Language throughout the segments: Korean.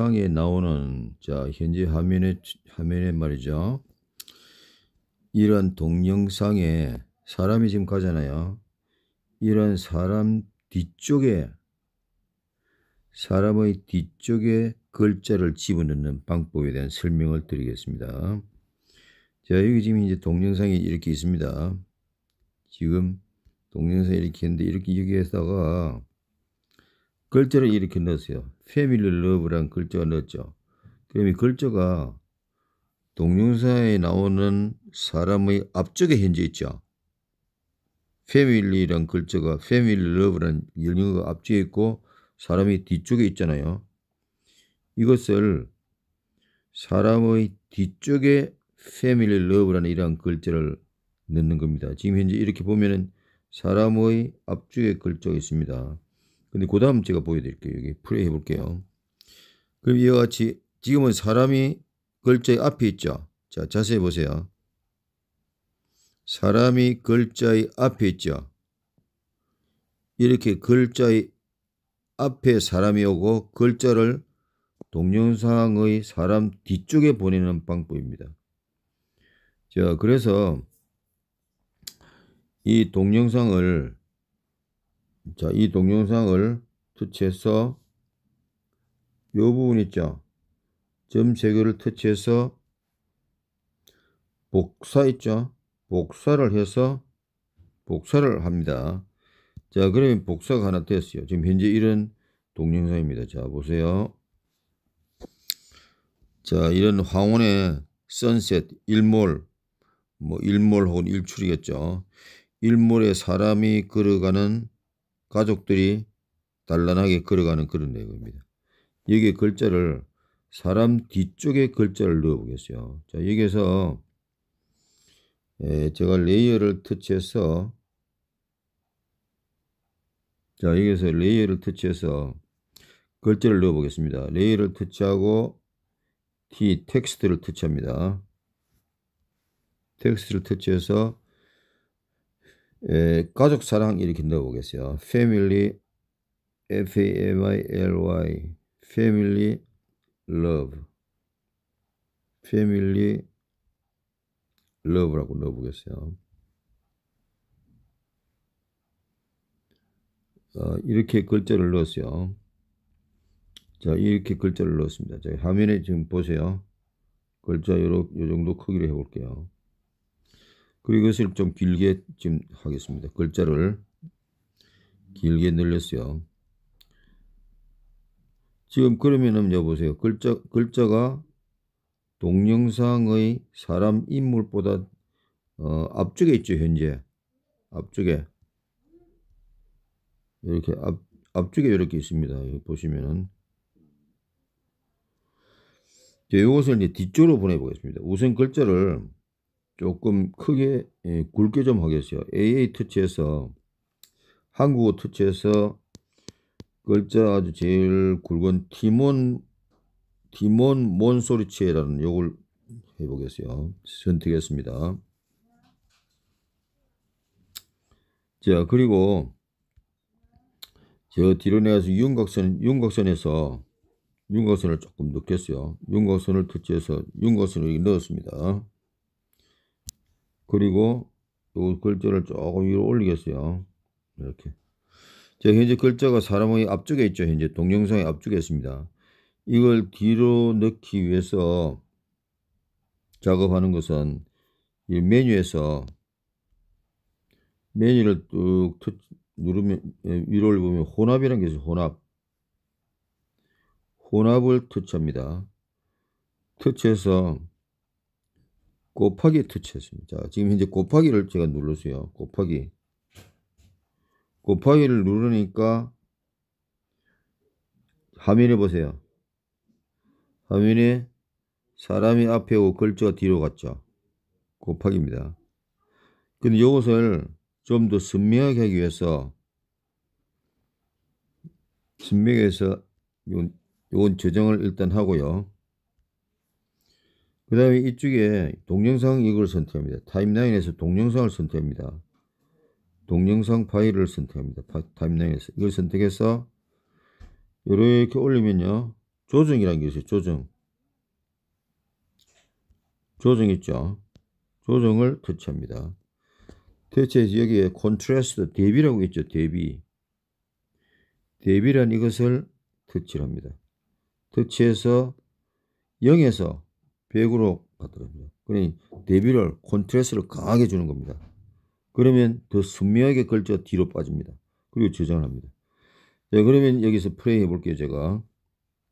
상에 나오는 자 현재 화면에 화면에 말이죠. 이런 동영상에 사람이 지금 가잖아요. 이런 사람 뒤쪽에 사람의 뒤쪽에 글자를 집어넣는 방법에 대한 설명을 드리겠습니다. 자, 여기 지금 이제 동영상이 이렇게 있습니다. 지금 동영상이 이렇게 있는데 이렇게 여기에다가 글자를 이렇게 넣었어요 패밀리 러브란 글자가 넣었죠. 그럼 이 글자가 동영상에 나오는 사람의 앞쪽에 현재 있죠. 패밀리란 글자가 패밀리 러브란 영어가 앞쪽에 있고 사람이 뒤쪽에 있잖아요. 이것을 사람의 뒤쪽에 패밀리 러브라는 이러 글자를 넣는 겁니다. 지금 현재 이렇게 보면은 사람의 앞쪽에 글자가 있습니다. 근데 그 다음 제가 보여드릴게요. 여기 플레이 해볼게요. 그럼 이와 같이 지금은 사람이 글자의 앞에 있죠. 자, 자세히 보세요. 사람이 글자의 앞에 있죠. 이렇게 글자의 앞에 사람이 오고 글자를 동영상의 사람 뒤쪽에 보내는 방법입니다. 자, 그래서 이 동영상을 자, 이 동영상을 터치해서 이 부분 있죠? 점 세 개를 터치해서 복사 있죠? 복사를 해서 복사를 합니다. 자, 그러면 복사가 하나 되었어요. 지금 현재 이런 동영상입니다. 자, 보세요. 자, 이런 황혼의 선셋, 일몰, 뭐 일몰 혹은 일출이겠죠. 일몰에 사람이 걸어가는 가족들이 단란하게 걸어가는 그런 내용입니다. 여기에 글자를 사람 뒤쪽에 글자를 넣어 보겠어요. 자, 여기서 예, 제가 레이어를 터치해서 자, 여기서 레이어를 터치해서 글자를 넣어 보겠습니다. 레이어를 터치하고 T 텍스트를 터치합니다. 텍스트를 터치해서 예, 가족 사랑 이렇게 넣어보겠어요. family, f-a-m-i-l-y, family, love, family, love라고 넣어보겠어요. 어, 이렇게 글자를 넣었어요. 자, 이렇게 글자를 넣었습니다. 자, 화면에 지금 보세요. 글자 요렇, 요 정도 크기로 해볼게요. 그리고 이것을 좀 길게 지 하겠습니다. 글자를 길게 늘렸어요. 지금 그러면은 여보세요. 글자, 글자가 동영상의 사람 인물보다 어, 앞쪽에 있죠, 현재. 앞쪽에. 이렇게 앞, 앞쪽에 이렇게 있습니다. 여기 보시면은. 이것을 이제 뒤쪽으로 보내보겠습니다. 우선 글자를 조금 크게 예, 굵게 좀 하겠어요. AA 터치에서 한국어 터치에서 글자 아주 제일 굵은 티몬 티몬 몬소리치에라는 요걸 해보겠어요. 선택했습니다. 자 그리고 저 뒤로 내서 윤곽선 윤곽선에서 윤곽선을 조금 넣겠어요. 윤곽선을 터치해서 윤곽선을 넣었습니다. 그리고 요 글자를 조금 위로 올리겠어요. 이렇게. 자, 현재 글자가 사람의 앞쪽에 있죠. 현재 동영상의 앞쪽에 있습니다. 이걸 뒤로 넣기 위해서 작업하는 것은 이 메뉴에서 메뉴를 뚝 누르면 예, 위로를 보면 혼합이라는 게 있어요. 혼합. 혼합을 터치합니다. 터치해서 곱하기 터치했습니다. 지금 현재 곱하기를 제가 눌렀어요. 곱하기. 곱하기를 누르니까 화면에 보세요. 화면에 사람이 앞에 오고 글자가 뒤로 갔죠. 곱하기입니다. 근데 이것을 좀 더 선명하게 하기 위해서 선명해서 요건, 요건, 조정을 일단 하고요. 그 다음에 이쪽에 동영상 이걸 선택합니다. 타임라인에서 동영상을 선택합니다. 동영상 파일을 선택합니다. 타임라인에서 이걸 선택해서 이렇게 올리면요. 조정이라는 게 있어요. 조정. 조정 있죠. 조정을 터치합니다. 터치해서 여기에 컨트라스트 대비라고 있죠. 대비. 대비란 이것을 터치합니다. 를 터치해서 0에서 100으로 받더라고요 그러니 대비를 콘트레스를 강하게 주는 겁니다. 그러면 더 선명하게 걸쳐 뒤로 빠집니다. 그리고 저장을 합니다. 자 그러면 여기서 플레이 해볼게요 제가.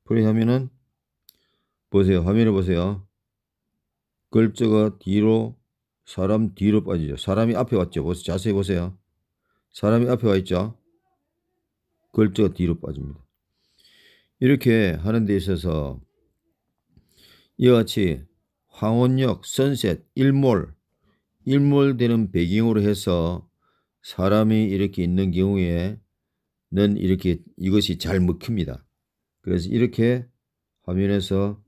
플레이 하면은 보세요 화면을 보세요. 걸쳐가 뒤로 사람 뒤로 빠지죠. 사람이 앞에 왔죠. 보세요. 자세히 보세요. 사람이 앞에 와 있죠. 걸쳐가 뒤로 빠집니다. 이렇게 하는 데 있어서 이와 같이 황혼역, 선셋, 일몰, 일몰되는 배경으로 해서 사람이 이렇게 있는 경우에는 이렇게 이것이 잘 먹힙니다. 그래서 이렇게 화면에서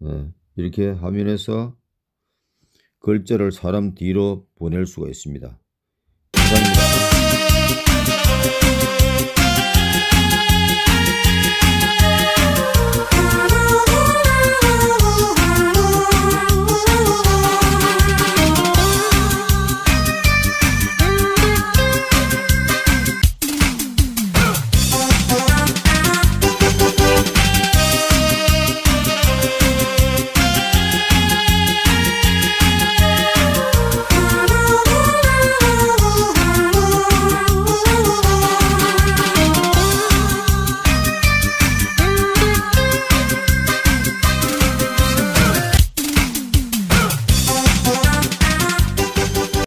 어, 이렇게 화면에서 글자를 사람 뒤로 보낼 수가 있습니다. 감사합니다.